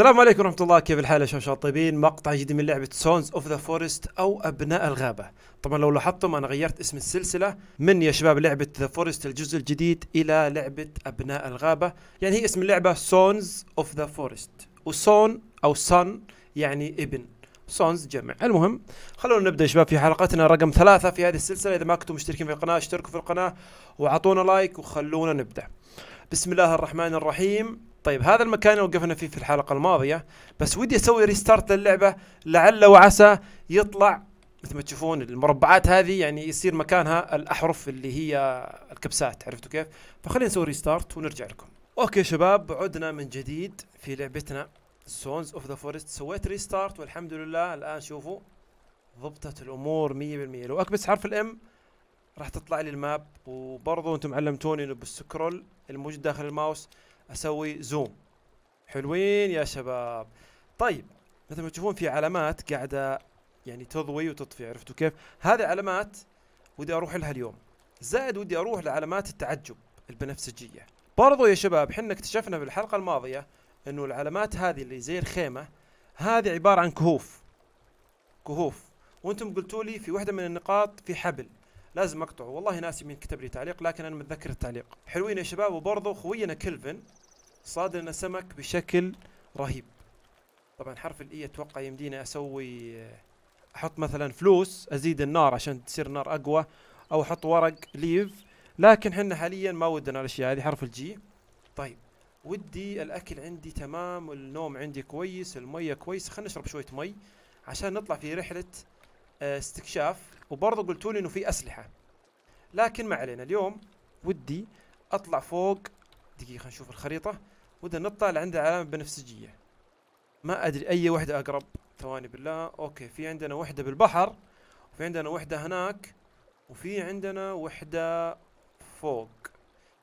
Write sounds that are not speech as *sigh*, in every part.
السلام عليكم ورحمة الله كيف الحال يا شباب طيبين مقطع جديد من لعبة سونز اوف ذا فورست او ابناء الغابة طبعا لو لاحظتم انا غيرت اسم السلسلة من يا شباب لعبة ذا فورست الجزء الجديد الى لعبة ابناء الغابة يعني هي اسم اللعبة سونز اوف ذا فورست وسون او سون يعني ابن سونز جمع المهم خلونا نبدا يا شباب في حلقتنا رقم ثلاثة في هذه السلسلة اذا ما كنتم مشتركين في القناة اشتركوا في القناة واعطونا لايك وخلونا نبدا بسم الله الرحمن الرحيم طيب هذا المكان اللي وقفنا فيه في الحلقه الماضيه بس ودي اسوي ريستارت للعبه لعل وعسى يطلع مثل ما تشوفون المربعات هذه يعني يصير مكانها الاحرف اللي هي الكبسات عرفتوا كيف فخلينا نسوي ريستارت ونرجع لكم اوكي شباب عدنا من جديد في لعبتنا سونز اوف ذا فورست سويت ريستارت والحمد لله الان شوفوا ضبطت الامور 100% لو اكبس حرف الام راح تطلع لي الماب وبرضه انتم علمتوني انه بالسكرول الموجود داخل الماوس اسوي زوم حلوين يا شباب طيب مثل ما تشوفون في علامات قاعده يعني تضوي وتطفي عرفتوا كيف هذه علامات ودي اروح لها اليوم زائد ودي اروح لعلامات التعجب البنفسجيه برضو يا شباب حنا اكتشفنا في الحلقه الماضيه انه العلامات هذه اللي زي الخيمه هذه عباره عن كهوف كهوف وانتم قلتوا لي في واحده من النقاط في حبل لازم اقطعه والله ناسي مين كتب لي تعليق لكن انا متذكر التعليق حلوين يا شباب وبرضو خوينا كلفن صاد لنا سمك بشكل رهيب طبعا حرف الاي e اتوقع يمدينا اسوي آه، احط مثلا فلوس ازيد النار عشان تصير النار اقوى او احط ورق ليف لكن حنا حاليا ما ودنا الاشياء هذه حرف الجي طيب ودي الاكل عندي تمام النوم عندي كويس المية كويس خلينا نشرب شوية مي عشان نطلع في رحلة آه، استكشاف وبرضه قلتوا لي انه في اسلحة لكن ما علينا اليوم ودي اطلع فوق دقيقة نشوف الخريطة ودنا نطلع عنده علامة بنفسجية ما أدري أي وحدة أقرب ثواني بالله أوكي في عندنا وحدة بالبحر وفي عندنا وحدة هناك وفي عندنا وحدة فوق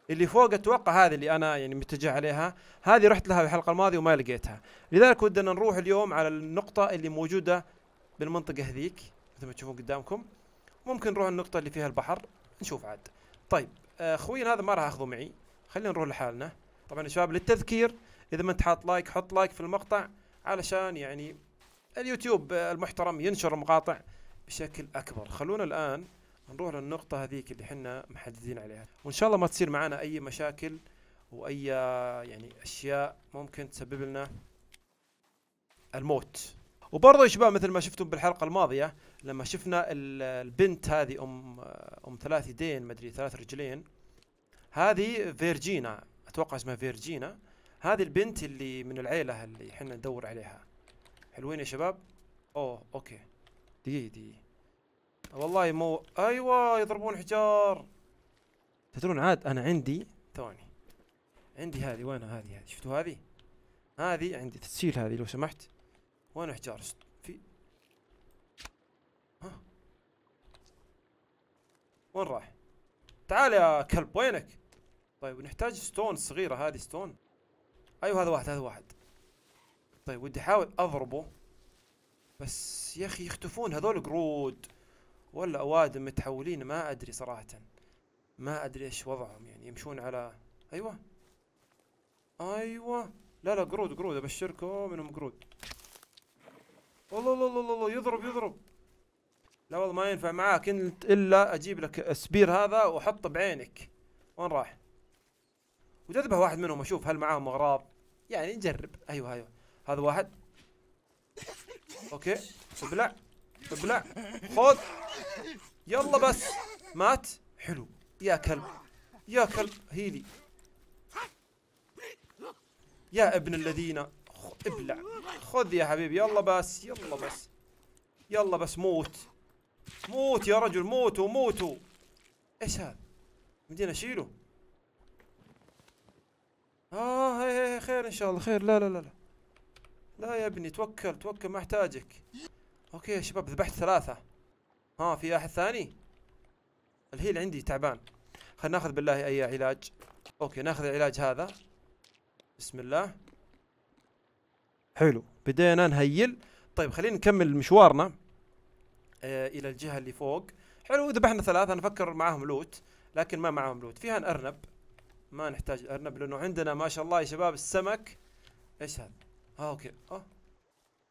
اللي فوق اتوقع هذه اللي انا يعني متجه عليها هذه رحت لها في الحلقه الماضيه وما لقيتها لذلك ودنا نروح اليوم على النقطه اللي موجوده بالمنطقه هذيك مثل ما تشوفون قدامكم ممكن نروح النقطه اللي فيها البحر نشوف عاد طيب آه، اخوي هذا ما راح اخذه معي خلينا نروح لحالنا طبعا يا شباب للتذكير اذا ما انت حاط لايك حط لايك في المقطع علشان يعني اليوتيوب المحترم ينشر المقاطع بشكل اكبر خلونا الان نروح للنقطة هذيك اللي احنا محددين عليها وان شاء الله ما تصير معنا اي مشاكل واي يعني اشياء ممكن تسبب لنا الموت وبرضه يا شباب مثل ما شفتم بالحلقة الماضية لما شفنا البنت هذه ام ام ثلاث يدين ادري ثلاث رجلين هذه فيرجينا اتوقع اسمها فيرجينا هذه البنت اللي من العيله اللي احنا ندور عليها حلوين يا شباب اوه اوكي دقيقه دقيقه والله مو ايوه يضربون حجار تدرون عاد انا عندي ثواني عندي هذه وين هذه هذه شفتوا هذه هذه عندي تسجيل هذه لو سمحت وين حجار في ها وين راح تعال يا كلب وينك طيب ونحتاج ستون صغيرة هذه ستون ايوه هذا واحد هذا واحد طيب ودي احاول اضربه بس يا اخي يختفون هذول قرود ولا اوادم متحولين ما ادري صراحة ما ادري ايش وضعهم يعني يمشون على ايوه ايوه لا لا قرود قرود ابشركم انهم قرود الله الله الله الله يضرب يضرب لا والله ما ينفع معاك انت الا اجيب لك السبير هذا واحطه بعينك وين راح وتذبح واحد منهم اشوف هل معاهم اغراض يعني نجرب ايوه ايوه هذا واحد اوكي ابلع ابلع خذ يلا بس مات حلو يا كلب يا كلب هيلي يا ابن الذين ابلع خذ يا حبيبي يلا بس يلا بس يلا بس موت موت يا رجل موتوا موتوا ايش هذا؟ مدينه اشيله اه هي هي خير ان شاء الله خير لا لا لا لا لا يا ابني توكل توكل ما احتاجك اوكي يا شباب ذبحت ثلاثة ها في احد ثاني الهيل عندي تعبان خلنا ناخذ بالله اي علاج اوكي ناخذ العلاج هذا بسم الله حلو بدينا نهيل طيب خلينا نكمل مشوارنا آه الى الجهة اللي فوق حلو ذبحنا ثلاثة انا افكر معاهم لوت لكن ما معاهم لوت فيها ارنب ما نحتاج الارنب لانه عندنا ما شاء الله يا شباب السمك ايش هذا؟ اه اوكي اه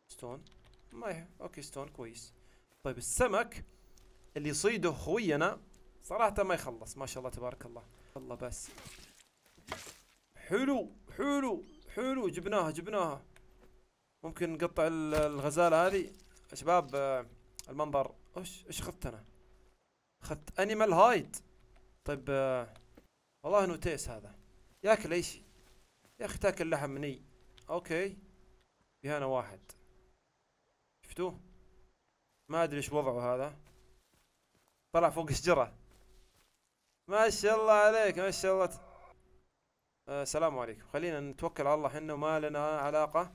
ستون ما اوكي ستون كويس طيب السمك اللي يصيده خوينا صراحة ما يخلص ما شاء الله تبارك الله الله بس حلو حلو حلو جبناها جبناها ممكن نقطع الغزالة هذه شباب آه، المنظر ايش ايش اخذت انا؟ اخذت انيمال هايد طيب آه، والله نوتيس هذا ياكل اي شيء يا اخي تاكل لحم مني اوكي هنا واحد شفتوه ما ادري ايش وضعه هذا طلع فوق شجرة ما شاء الله عليك ما شاء الله آه سلام عليكم خلينا نتوكل على الله احنا وما لنا علاقة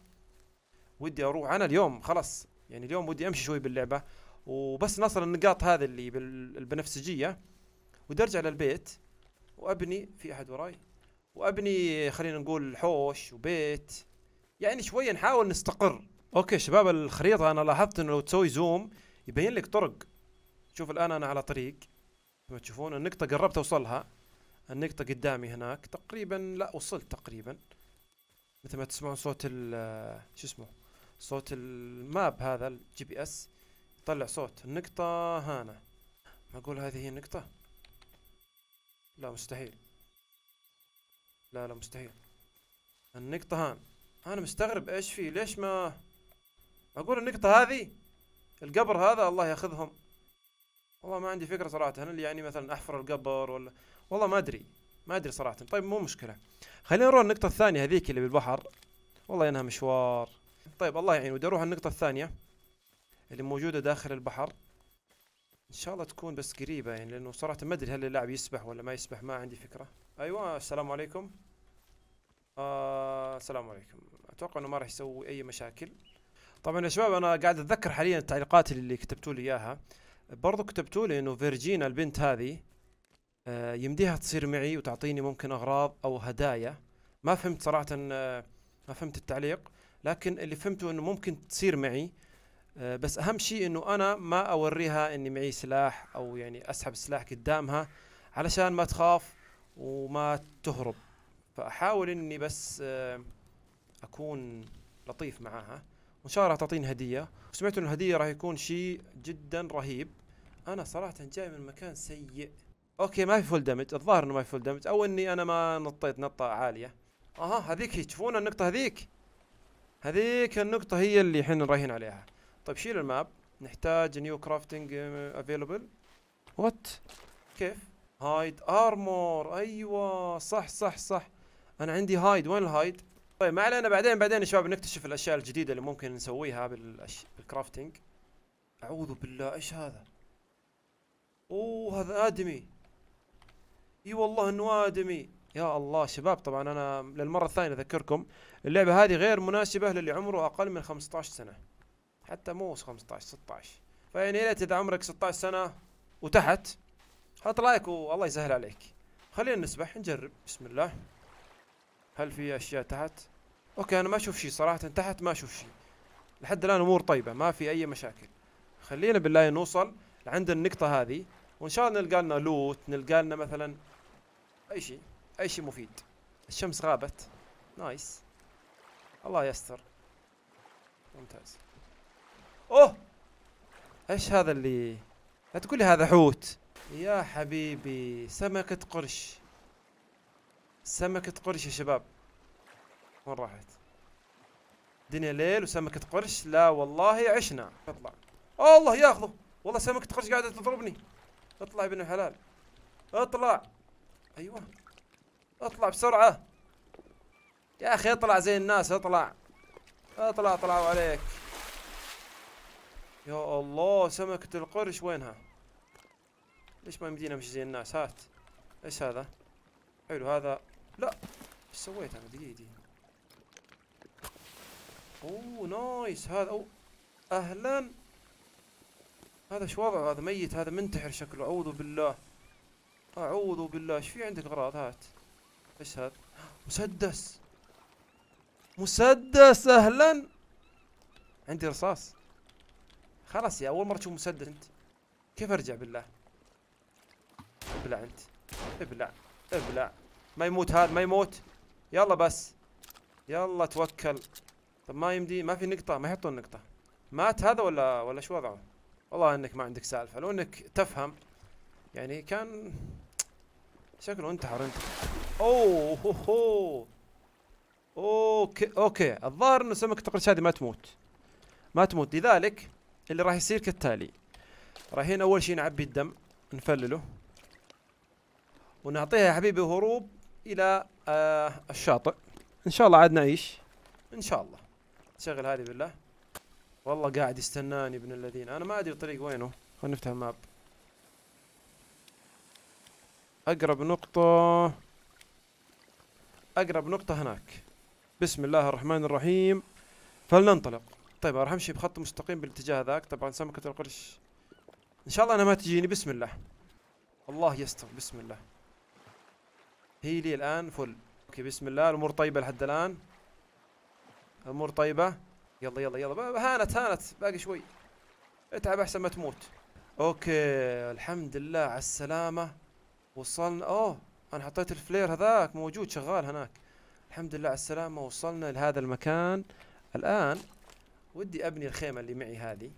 ودي اروح انا اليوم خلاص يعني اليوم ودي امشي شوي باللعبة وبس نصل النقاط هذه اللي بال... البنفسجية ودي ارجع للبيت وابني في احد وراي وابني خلينا نقول حوش وبيت يعني شويه نحاول نستقر اوكي شباب الخريطه انا لاحظت انه لو تسوي زوم يبين لك طرق شوف الان انا على طريق ما تشوفون النقطه قربت اوصلها النقطه قدامي هناك تقريبا لا وصلت تقريبا مثل ما تسمعون صوت ال شو اسمه صوت الماب هذا الجي بي اس يطلع صوت النقطه هنا ما اقول هذه هي النقطه لا مستحيل لا لا مستحيل النقطة هان أنا مستغرب إيش فيه ليش ما أقول النقطة هذه القبر هذا الله ياخذهم والله ما عندي فكرة صراحة أنا اللي يعني مثلا أحفر القبر ولا والله ما أدري ما أدري صراحة طيب مو مشكلة خلينا نروح النقطة الثانية هذيك اللي بالبحر والله إنها مشوار طيب الله يعين ودي أروح النقطة الثانية اللي موجودة داخل البحر ان شاء الله تكون بس قريبه يعني لانه صراحه ما ادري هل اللاعب يسبح ولا ما يسبح ما عندي فكره ايوه السلام عليكم آه السلام عليكم اتوقع انه ما راح يسوي اي مشاكل طبعا يا شباب انا قاعد اتذكر حاليا التعليقات اللي كتبتوا لي اياها برضو كتبتوا لي انه فيرجينا البنت هذه آه يمديها تصير معي وتعطيني ممكن اغراض او هدايا ما فهمت صراحه آه، ما فهمت التعليق لكن اللي فهمته انه ممكن تصير معي آه، بس اهم شيء انه انا ما اوريها اني معي سلاح او يعني اسحب السلاح قدامها علشان ما تخاف وما تهرب فاحاول اني بس آه، اكون لطيف معاها وان شاء الله تعطيني هديه وسمعت انه الهديه راح يكون شيء جدا رهيب انا صراحه جاي من مكان سيء اوكي ما في فول دمج الظاهر انه ما في فول دمج او اني انا ما نطيت نطه عاليه اها هذيك هي تشوفون النقطه هذيك هذيك النقطه هي اللي احنا رايحين عليها طيب شيل الماب نحتاج نيو كرافتنج افيلبل وات كيف هايد ارمور ايوه صح صح صح انا عندي هايد وين الهايد طيب ما علينا بعدين بعدين يا شباب نكتشف الاشياء الجديده اللي ممكن نسويها بالأش... بالكرافتنج اعوذ بالله ايش هذا اوه هذا ادمي اي والله انه ادمي يا الله شباب طبعا انا للمره الثانيه اذكركم اللعبه هذه غير مناسبه للي عمره اقل من 15 سنه حتى مو 15 16 فيعني يا ليت اذا عمرك 16 سنه وتحت حط لايك والله يسهل عليك خلينا نسبح نجرب بسم الله هل في اشياء تحت اوكي انا ما اشوف شيء صراحه تحت ما اشوف شيء لحد الان امور طيبه ما في اي مشاكل خلينا بالله نوصل لعند النقطه هذه وان شاء الله نلقى لنا لوت نلقى لنا مثلا اي شيء اي شيء مفيد الشمس غابت نايس الله يستر ممتاز اوه ايش هذا اللي لا تقول لي هذا حوت يا حبيبي سمكة قرش سمكة قرش يا شباب وين راحت دنيا ليل وسمكة قرش لا والله عشنا اطلع الله ياخذه والله سمكة قرش قاعدة تضربني اطلع يا ابن الحلال اطلع ايوه اطلع بسرعة يا اخي اطلع زي الناس اطلع اطلع طلعوا عليك يا الله سمكة القرش وينها ليش ما يمدينا مش زي الناس هات ايش هذا حلو هذا لا ايش سويت انا دقيقة دقيقة اوه نايس هذا او اهلا هذا شو وضعه هذا ميت هذا منتحر شكله اعوذ بالله اعوذ بالله ايش في عندك اغراض هات ايش هذا مسدس مسدس اهلا عندي رصاص خلاص يا اول مره تشوف مسدس انت كيف ارجع بالله ابلع انت ابلع ابلع ما يموت هذا ما يموت يلا بس يلا توكل طب ما يمدي ما في نقطه ما يحطون نقطه مات هذا ولا ولا شو وضعه والله انك ما عندك سالفه لو انك تفهم يعني كان شكله انتحر انت اوه هو اوكي اوكي الظاهر انه سمكه القرش هذه ما تموت ما تموت لذلك اللي راح يصير كالتالي رايحين اول شيء نعبي الدم نفلله ونعطيها يا حبيبي هروب الى آه الشاطئ ان شاء الله عاد نعيش ان شاء الله شغل هذه بالله والله قاعد يستناني ابن الذين انا ما ادري الطريق وينه خلينا نفتح الماب اقرب نقطة اقرب نقطة هناك بسم الله الرحمن الرحيم فلننطلق طيب راح امشي بخط مستقيم بالاتجاه ذاك طبعا سمكة القرش ان شاء الله انا ما تجيني بسم الله الله يستر بسم الله هي لي الان فل اوكي بسم الله الامور طيبة لحد الان الامور طيبة يلا يلا يلا هانت هانت باقي شوي اتعب احسن ما تموت اوكي الحمد لله على السلامة وصلنا اوه انا حطيت الفلير هذاك موجود شغال هناك الحمد لله على السلامة وصلنا لهذا المكان الان ودي ابني الخيمه اللي معي هذه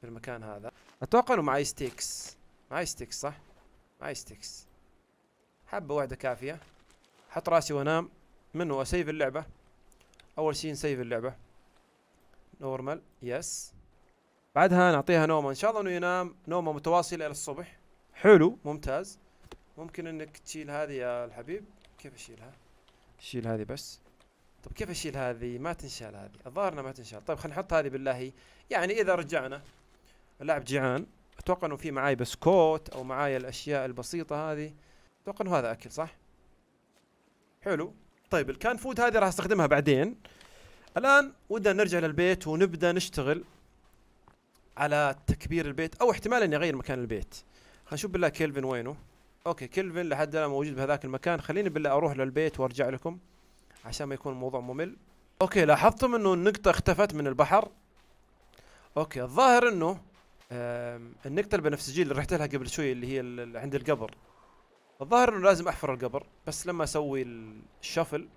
في المكان هذا اتوقع انه معي ستيكس معي ستيكس صح معي ستيكس حبه واحده كافيه حط راسي وانام منه اسيف اللعبه اول شيء نسيف اللعبه نورمال يس بعدها نعطيها نومه ان شاء الله انه ينام نومه متواصله الى الصبح حلو ممتاز ممكن انك تشيل هذه يا الحبيب كيف اشيلها شيل هذه بس طب كيف اشيل هذه ما تنشال هذه الظاهر ما تنشال طيب خلينا نحط هذه بالله يعني اذا رجعنا اللاعب جيعان اتوقع انه في معاي بسكوت او معاي الاشياء البسيطه هذه اتوقع انه هذا اكل صح حلو طيب الكان فود هذه راح استخدمها بعدين الان ودنا نرجع للبيت ونبدا نشتغل على تكبير البيت او احتمال اني اغير مكان البيت خلينا نشوف بالله كيلفن وينه اوكي كيلفن لحد الان موجود بهذاك المكان خليني بالله اروح للبيت وارجع لكم عشان ما يكون الموضوع ممل اوكي لاحظتم انه النقطة اختفت من البحر اوكي الظاهر انه النقطة البنفسجية اللي رحت لها قبل شوي اللي هي اللي عند القبر الظاهر انه لازم احفر القبر بس لما اسوي الشفل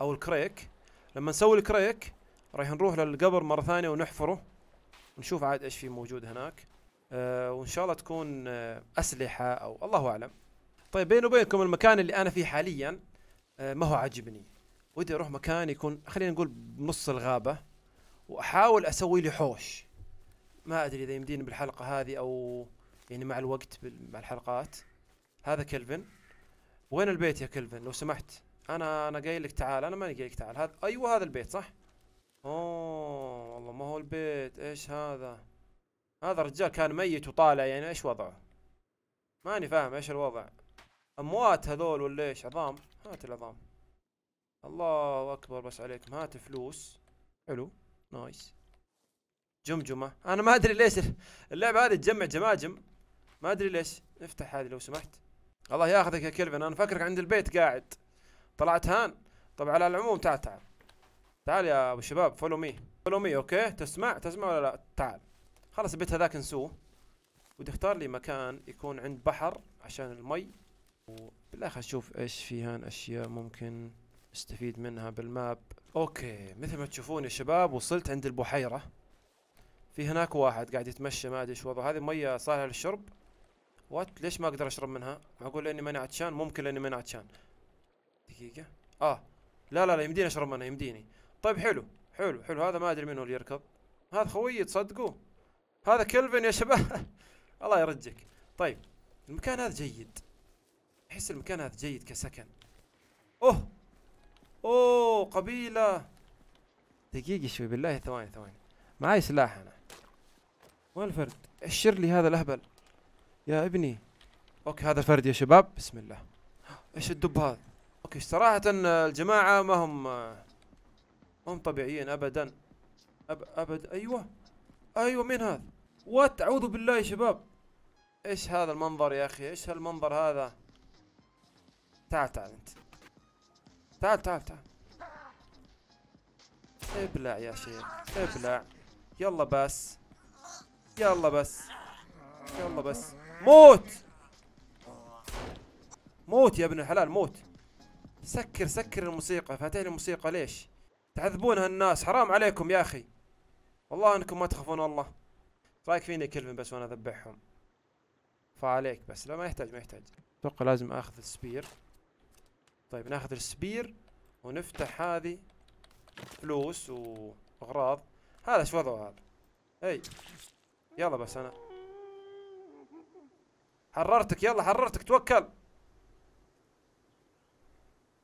او الكريك لما نسوي الكريك راح نروح للقبر مرة ثانية ونحفره ونشوف عاد ايش في موجود هناك أه وان شاء الله تكون آه، اسلحة او الله اعلم طيب بيني وبينكم المكان اللي انا فيه حاليا أه ما هو عاجبني ودي اروح مكان يكون خلينا نقول بنص الغابه واحاول اسوي لي حوش ما ادري اذا يمديني بالحلقه هذه او يعني مع الوقت مع الحلقات هذا كلفن وين البيت يا كلفن لو سمحت انا انا قايل لك تعال انا ماني قايل لك تعال هذا ايوه هذا البيت صح اوه والله ما هو البيت ايش هذا هذا الرجال كان ميت وطالع يعني ايش وضعه ماني فاهم ايش الوضع اموات هذول ولا ايش عظام هات العظام الله اكبر بس عليكم هات فلوس حلو نايس جمجمه انا ما ادري ليش اللعبه هذه تجمع جماجم ما ادري ليش افتح هذه لو سمحت الله ياخذك يا كلفن انا فاكرك عند البيت قاعد طلعت هان طبعا على العموم تعال تعال تعال يا ابو الشباب فولو مي فولو مي اوكي تسمع تسمع ولا لا تعال خلاص البيت هذاك نسوه ودي اختار لي مكان يكون عند بحر عشان المي وبالله اشوف نشوف ايش في هان اشياء ممكن استفيد منها بالماب اوكي مثل ما تشوفون يا شباب وصلت عند البحيرة في هناك واحد قاعد يتمشى ما ادري ايش وضعه هذه مية صالحة للشرب وات ليش ما اقدر اشرب منها معقول لاني ماني عطشان ممكن لاني ماني عطشان دقيقة اه لا لا لا يمديني اشرب منها يمديني طيب حلو حلو حلو هذا ما ادري منو اللي يركض هذا خويي تصدقوا هذا كلفن يا شباب *laughs* الله يرجك طيب المكان هذا جيد احس المكان هذا جيد كسكن اوه قبيلة دقيقة شوي بالله ثواني ثواني معاي سلاح أنا وين الفرد؟ أشر لي هذا الأهبل يا ابني أوكي هذا فرد يا شباب بسم الله إيش الدب هذا؟ أوكي صراحة الجماعة ما هم ما هم طبيعيين أبدا أب أبد أيوه أيوه مين هذا؟ وات أعوذ بالله يا شباب إيش هذا المنظر يا أخي؟ إيش هالمنظر هذا؟ تعال تعال أنت تعال تعال تعال ابلع يا شيخ ابلع يلا بس يلا بس يلا بس موت موت يا ابن الحلال موت سكر سكر الموسيقى فاتح الموسيقى ليش تعذبون هالناس حرام عليكم يا اخي والله انكم ما تخافون والله رايك فيني كلفن بس وانا اذبحهم فعليك بس لا ما يحتاج ما يحتاج اتوقع لازم اخذ السبير طيب ناخذ السبير ونفتح هذه فلوس واغراض هذا شو وضعه هذا اي يلا بس انا حررتك يلا حررتك توكل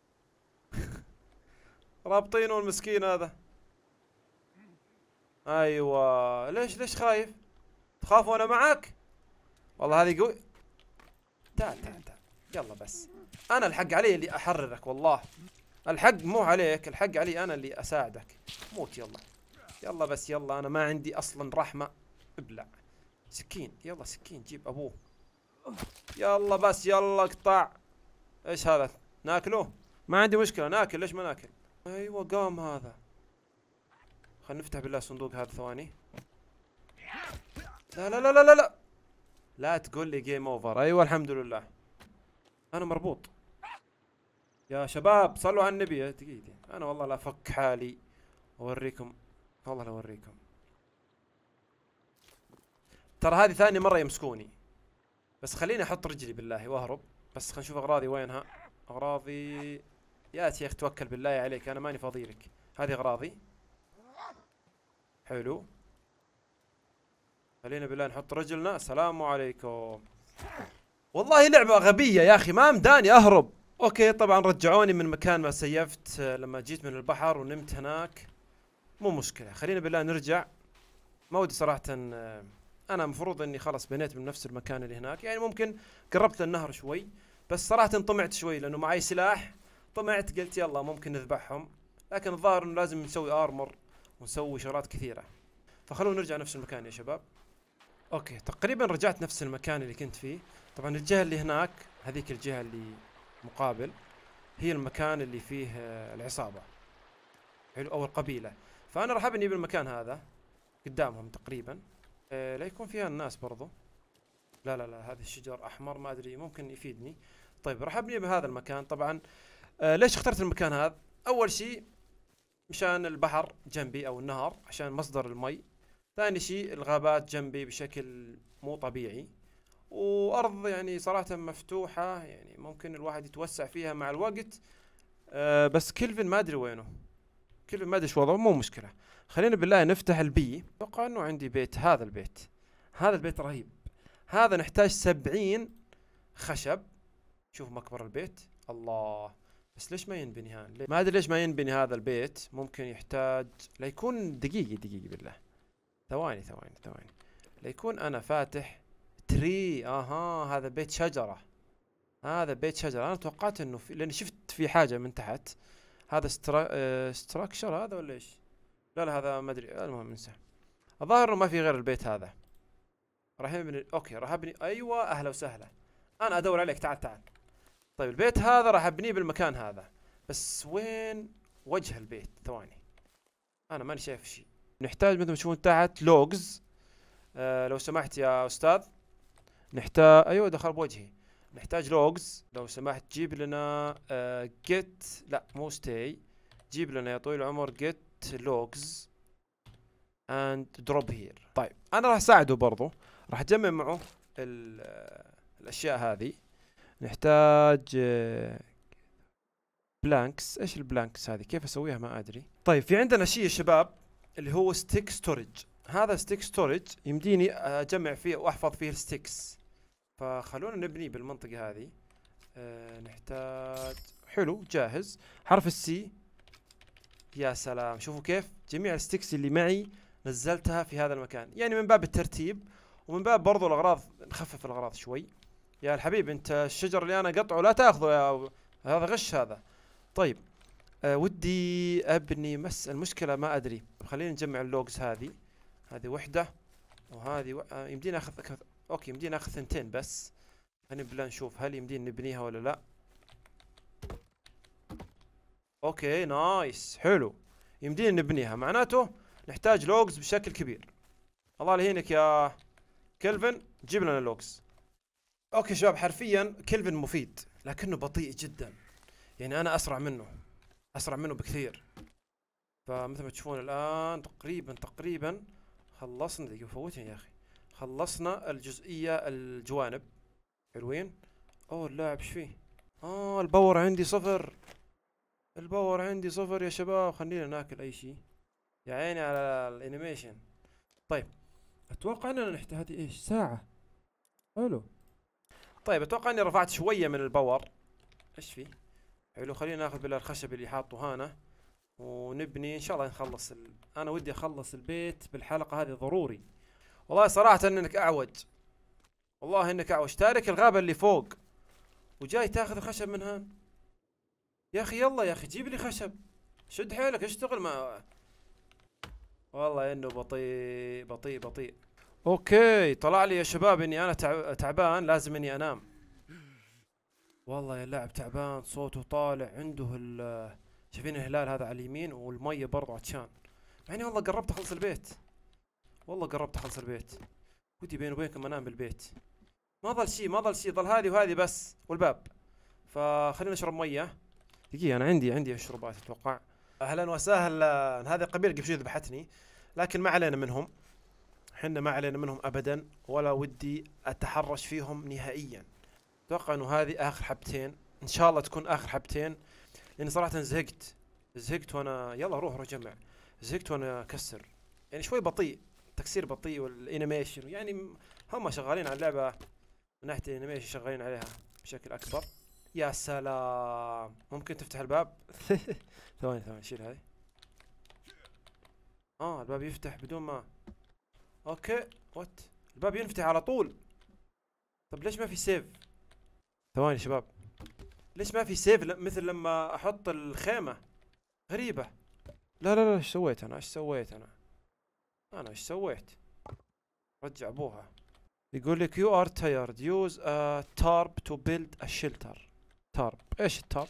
*laughs* رابطينه المسكين هذا ايوه ليش ليش خايف تخاف وانا معك والله هذه قوي تعال تعال تعال يلا بس انا الحق علي اللي احررك والله الحق مو عليك الحق علي انا اللي اساعدك موت يلا يلا بس يلا انا ما عندي اصلا رحمه ابلع سكين يلا سكين جيب ابوه يلا بس يلا اقطع ايش هذا ناكله ما عندي مشكله ناكل ليش ما ناكل ايوه قام هذا خلينا نفتح بالله صندوق هذا ثواني لا لا لا لا لا لا لا تقول لي جيم اوفر ايوه الحمد لله انا مربوط يا شباب صلوا على النبي دقيقة انا والله لا أفك حالي اوريكم والله لا اوريكم ترى هذه ثاني مره يمسكوني بس خليني احط رجلي بالله واهرب بس خلينا نشوف اغراضي وينها اغراضي يا شيخ توكل بالله عليك انا ماني فاضي لك هذه اغراضي حلو خلينا بالله نحط رجلنا السلام عليكم والله لعبة غبية يا أخي ما مداني أهرب اوكي طبعا رجعوني من مكان ما سيفت آه، لما جيت من البحر ونمت هناك مو مشكله خلينا بالله نرجع ما ودي صراحه آه، انا المفروض اني خلاص بنيت من نفس المكان اللي هناك يعني ممكن قربت للنهر شوي بس صراحه طمعت شوي لانه معي سلاح طمعت قلت يلا ممكن نذبحهم لكن الظاهر انه لازم نسوي ارمر ونسوي شغلات كثيره فخلونا نرجع نفس المكان يا شباب اوكي تقريبا رجعت نفس المكان اللي كنت فيه طبعا الجهه اللي هناك هذيك الجهه اللي مقابل هي المكان اللي فيه آه، العصابة حلو أو القبيلة فأنا راح أبني بالمكان هذا قدامهم تقريبا آه، لا يكون فيها الناس برضو لا لا لا هذا الشجر أحمر ما أدري ممكن يفيدني طيب راح أبني بهذا المكان طبعا آه، ليش اخترت المكان هذا أول شيء مشان البحر جنبي أو النهر عشان مصدر المي ثاني شيء الغابات جنبي بشكل مو طبيعي وارض يعني صراحه مفتوحه يعني ممكن الواحد يتوسع فيها مع الوقت أه بس كلفن ما ادري وينه كلفن ما ادري شو وضعه مو مشكله خلينا بالله نفتح البي اتوقع انه عندي بيت هذا البيت هذا البيت رهيب هذا نحتاج سبعين خشب شوف مكبر البيت الله بس ليش ما ينبني هذا ما ادري ليش ما ينبني هذا البيت ممكن يحتاج ليكون دقيقه دقيقه بالله ثواني ثواني ثواني ليكون انا فاتح تري اها هذا بيت شجره هذا بيت شجره انا توقعت انه في لان شفت في حاجه من تحت هذا استرا... ستراكشر آه، هذا ولا ايش لا لا هذا ما ادري المهم انسى الظاهر انه ما في غير البيت هذا راح ابني اوكي راح ابني ايوه اهلا وسهلا انا ادور عليك تعال تعال طيب البيت هذا راح ابنيه بالمكان هذا بس وين وجه البيت ثواني انا ماني شايف شيء نحتاج مثل ما تشوفون تحت لوجز آه لو سمحت يا استاذ نحتاج ايوه دخل بوجهي نحتاج لوجز لو سمحت جيب لنا جيت آه، لا مو ستي جيب لنا يا طويل العمر جيت لوجز اند دروب هير طيب انا راح اساعده برضو راح اجمع معه آه، الاشياء هذه نحتاج بلانكس آه، ايش البلانكس هذه كيف اسويها ما ادري طيب في عندنا شيء يا شباب اللي هو ستيك ستورج هذا ستيك ستورج يمديني اجمع فيه واحفظ فيه الستيكس فخلونا نبني بالمنطقة هذه أه نحتاج حلو جاهز حرف السي يا سلام شوفوا كيف جميع الستيكس اللي معي نزلتها في هذا المكان يعني من باب الترتيب ومن باب برضو الاغراض نخفف الاغراض شوي يا الحبيب انت الشجر اللي انا قطعه لا تاخذه يا هذا غش هذا طيب أه ودي ابني مس المشكله ما ادري خلينا نجمع اللوجز هذه هذه وحده وهذه و... آه يمدينا اخذ اوكي يمدينا اخذ ثنتين بس هنبلا نشوف هل يمدينا نبنيها ولا لا اوكي نايس حلو يمدينا نبنيها معناته نحتاج لوجز بشكل كبير الله لهينك يا كلفن جيب لنا لوجز اوكي شباب حرفيا كلفن مفيد لكنه بطيء جدا يعني انا اسرع منه اسرع منه بكثير فمثل ما تشوفون الان تقريبا تقريبا خلصنا دقيقة مفوتها يا أخي خلصنا الجزئية الجوانب حلوين أوه اللاعب ايش فيه؟ آه الباور عندي صفر الباور عندي صفر يا شباب خلينا ناكل أي شيء يا عيني على الانيميشن طيب أتوقع أننا نحتاج هذه إيش؟ ساعة حلو طيب أتوقع أني رفعت شوية من الباور ايش فيه؟ حلو خلينا ناخذ بالخشب اللي حاطه هنا ونبني ان شاء الله نخلص ال... انا ودي اخلص البيت بالحلقه هذه ضروري والله صراحه انك اعوج والله انك اعوج تارك الغابه اللي فوق وجاي تاخذ خشب من هان يا اخي يلا يا اخي جيب لي خشب شد حيلك اشتغل ما والله انه بطيء بطيء بطيء اوكي طلع لي يا شباب اني انا تعبان لازم اني انام والله يا اللاعب تعبان صوته طالع عنده ال شايفين الهلال هذا على اليمين والميه برضه عطشان يعني والله قربت اخلص البيت والله قربت اخلص البيت ودي بيني وبينكم انام بالبيت ما ظل شيء ما ظل شيء ظل هذه وهذه بس والباب فخلينا نشرب ميه دقيقه انا عندي عندي مشروبات اتوقع اهلا وسهلا هذه القبيله قبل شوي ذبحتني لكن ما علينا منهم حنا ما علينا منهم ابدا ولا ودي اتحرش فيهم نهائيا اتوقع انه هذه اخر حبتين ان شاء الله تكون اخر حبتين لاني يعني صراحه زهقت زهقت وانا يلا روح روح جمع زهقت وانا اكسر يعني شوي بطيء تكسير بطيء والانيميشن يعني هم شغالين على اللعبه من ناحيه الانيميشن شغالين عليها بشكل اكبر يا سلام ممكن تفتح الباب *laughs* ثواني ثواني شيل هاي اه الباب يفتح بدون ما اوكي وات الباب ينفتح على طول طب ليش ما في سيف ثواني شباب ليش ما في سيف مثل لما احط الخيمه غريبه لا لا لا ايش سويت انا ايش سويت انا انا ايش سويت رجع ابوها يقول لك يو ار تايرد يوز تارب تو بيلد ا شيلتر تارب ايش التارب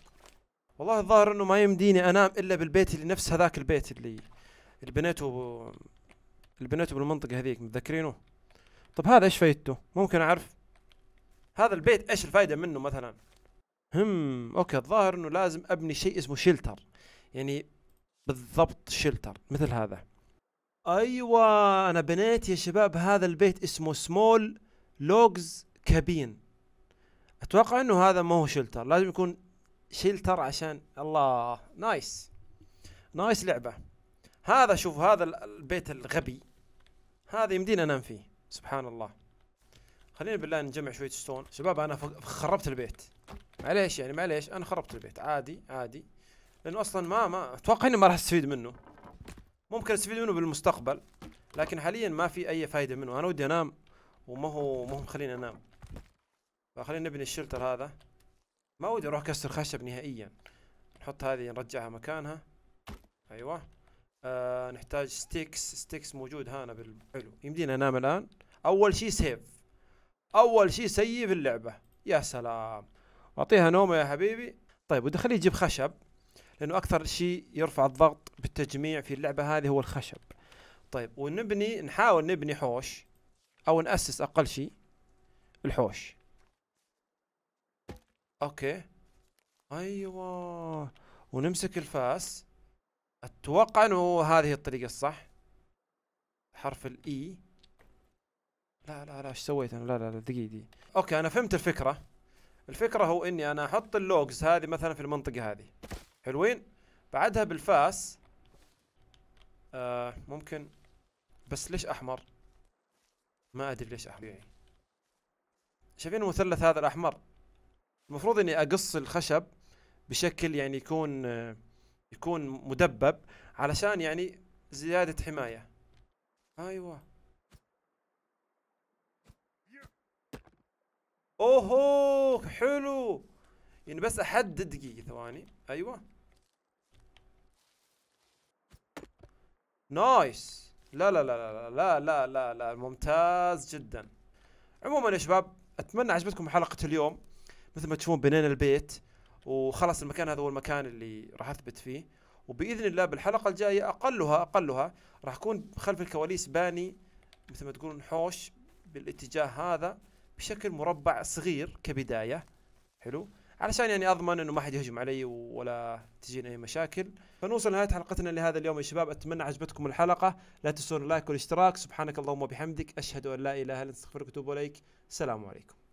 والله الظاهر انه ما يمديني انام الا بالبيت اللي نفس هذاك البيت اللي اللي بنيته ب... اللي بنيته بالمنطقه هذيك متذكرينه طب هذا ايش فايدته ممكن اعرف هذا البيت ايش الفائده منه مثلا هم اوكي الظاهر انه لازم ابني شيء اسمه شيلتر يعني بالضبط شيلتر مثل هذا ايوه انا بنيت يا شباب هذا البيت اسمه سمول لوجز كابين اتوقع انه هذا ما هو شيلتر لازم يكون شيلتر عشان الله نايس نايس لعبه هذا شوف هذا البيت الغبي هذا يمدينا انام فيه سبحان الله خلينا بالله نجمع شويه ستون شباب انا خربت البيت معليش يعني معليش انا خربت البيت عادي عادي لانه اصلا ما ما اتوقع اني ما راح استفيد منه ممكن استفيد منه بالمستقبل لكن حاليا ما في اي فايده منه انا ودي انام وما هو ما هو مخليني انام فخلينا نبني الشلتر هذا ما ودي اروح اكسر خشب نهائيا نحط هذه نرجعها مكانها ايوه آه نحتاج ستيكس ستيكس موجود هنا بالحلو يمدينا انام الان اول شيء سيف اول شيء سيء في اللعبه يا سلام اعطيها نومه يا حبيبي طيب ودخليه يجيب خشب لانه اكثر شيء يرفع الضغط بالتجميع في اللعبه هذه هو الخشب طيب ونبني نحاول نبني حوش او ناسس اقل شيء الحوش اوكي ايوه ونمسك الفاس اتوقع انه هذه الطريقه الصح حرف الاي e. لا لا لا ايش سويت انا لا لا لا دقيقه دقيقه اوكي انا فهمت الفكره الفكره هو اني انا احط اللوجز هذه مثلا في المنطقه هذه حلوين بعدها بالفاس آه ممكن بس ليش احمر ما ادري ليش احمر شايفين المثلث هذا الاحمر المفروض اني اقص الخشب بشكل يعني يكون آه، يكون مدبب علشان يعني زياده حمايه ايوه اوهو حلو يعني بس احدد دقيقة ثواني ايوه نايس لا لا لا لا لا لا لا لا ممتاز جدا عموما يا شباب اتمنى عجبتكم حلقة اليوم مثل ما تشوفون بنينا البيت وخلاص المكان هذا هو المكان اللي راح اثبت فيه وباذن الله بالحلقة الجاية اقلها اقلها راح اكون خلف الكواليس باني مثل ما تقولون حوش بالاتجاه هذا بشكل مربع صغير كبدايه حلو علشان يعني اضمن انه ما حد يهجم علي ولا تجيني اي مشاكل فنوصل لنهايه حلقتنا لهذا اليوم يا شباب اتمنى عجبتكم الحلقه لا تنسون اللايك والاشتراك سبحانك اللهم وبحمدك اشهد ان لا اله الا انت استغفرك واتوب اليك السلام عليكم